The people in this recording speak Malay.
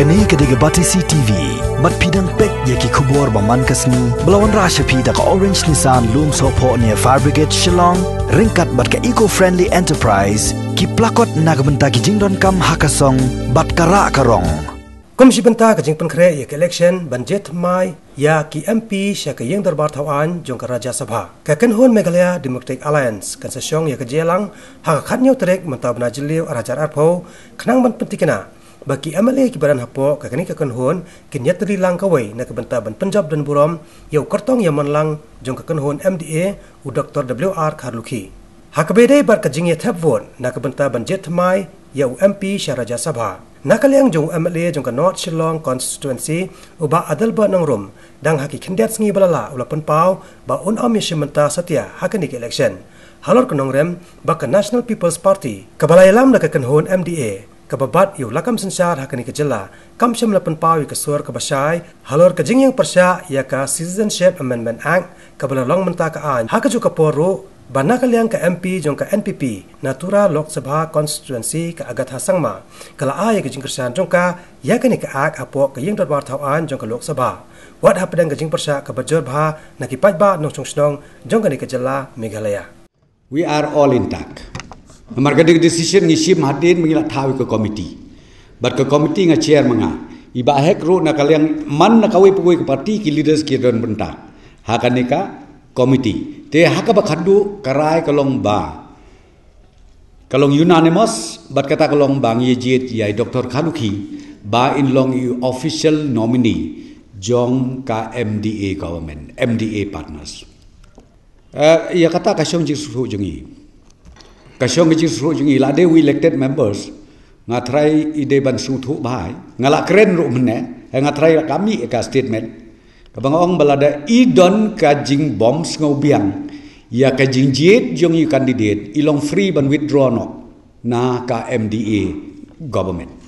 kani kadega batisi tv mat pidan pek yaki kubor ba man kasni blawan rasha pi da orange nissan loom so po near Fabricate brigade shillong ringkat bat ka eco friendly enterprise ki plakot nagamanta ki jingdon kam hakasong bat kara karong kum si benta ka jingpan khre ye election budget mai ya ki mp sha ka yeng darbar thawan jong ka rajya sabha ka kan hon Megalaya democratic alliance kan sa shong ye ka jelang ha ka khat nyaw trek mantab na jilew rajar arpho khnang ban pintikna bagi amalnya kibaran hapo, kakani kakan hon, kinyat tadi lang kawai na kebentaban penjab dan buram, yau kartong yaman lang, jong kakan hon MDA, u Dr. W W.R. Karluki. Hakabede bar kajing ya tap vote, na kebentaban jet mai, yau MP Syaraja Sabha. Na kaliang jong MLA jong ka North Shillong Constituency, uba adal ba nang rum, dang haki kindiat sengi balala ulapun pau, ba un om yashimanta setia hakani ke election. Halor kenong rem, baka National People's Party, kabalayalam na kakan hon MDA, Kebabat iu lakam sensar hakani ke jela kam sem lapan pawi ke sur ke basai halor ke jing yang persa ya ka citizenship amendment act ke bala long menta ka an hak ju ke poru bana ke liang ke mp jong ke npp natura lok sabha constituency ke agat hasang ma kala ai ke jing kersan jong ka ya ka ni ke ak apo ke yang dot an jong ke lok sabha wat hap dang ke jing persa ke bajor bha na ki pa ba no snong jong ka ni ke jela meghalaya we are all intact Memarkedik decision ni si Mahathir mengilat tahu ke komiti. Bat ke komiti nga chair menga. Iba hek ro na kalian man na kawai pegawai ke parti ki leaders ki don benta. Hakaneka komiti. Te haka bakhandu karai kalong ba. Kalong unanimous bat kata kalong bang ye jiet yai Dr. Khaluki ba in long you official nominee jong ka MDA government, MDA partners. Uh, ia kata kasyong jisuhu jengi. Jisuhu jengi. กชงกิจสุจึงอีลาเดวีเล็กเต็ดเมมเบอร์สงาทรายอีเดบันสูทุบหายงาละเครนรูมเนะแห่งงาทรายกามีเอกสติเมนกับบางองบลาดะอีดอนกาจิงบอมส์งาอุบียงยาคาจิงจีดจงยูคันดิเดตอีลองฟรีบันวิดรอนอกนากาเอ็มดีเอกอบเมนต์